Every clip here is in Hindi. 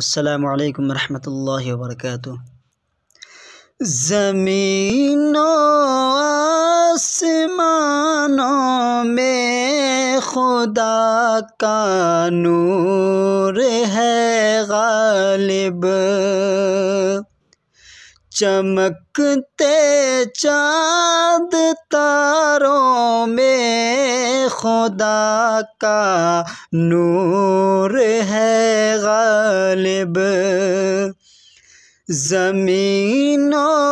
अस्सलाम वालेकुम रहमतुल्लाहि व बरकातहू ज़मीनों आसमानों में खुदा का नूर है गालिब चमकते चाँद तारों में खुदा का नूर गालिब ज़मीनों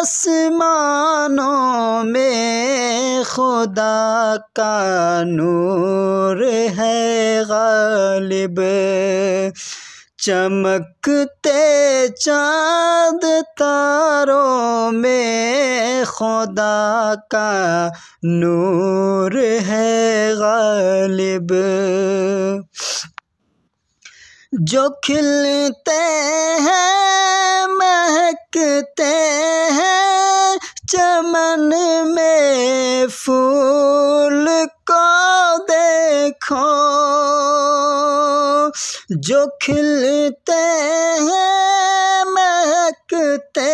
आसमानों में खुदा का नूर है गालिब चमकते चांद तारों में खुदा का नूर है गालिब जो खिलते हैं महकते हैं चमन में फूल को देखो जो खिलते हैं महकते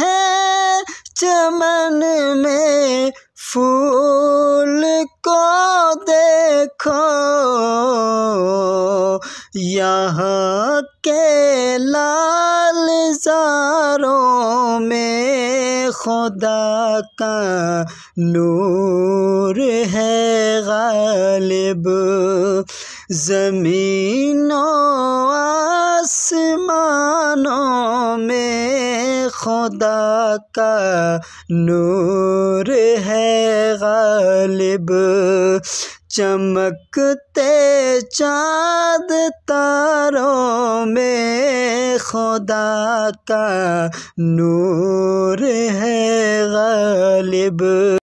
हैं चमन में फूल को देखो यहाँ के लाल जारों में खुदा का नूर है गालिब ज़मीनों आसमानों में खुदा का नूर है गालिब चमकते चाँद तारों में खुदा का नूर है गालिब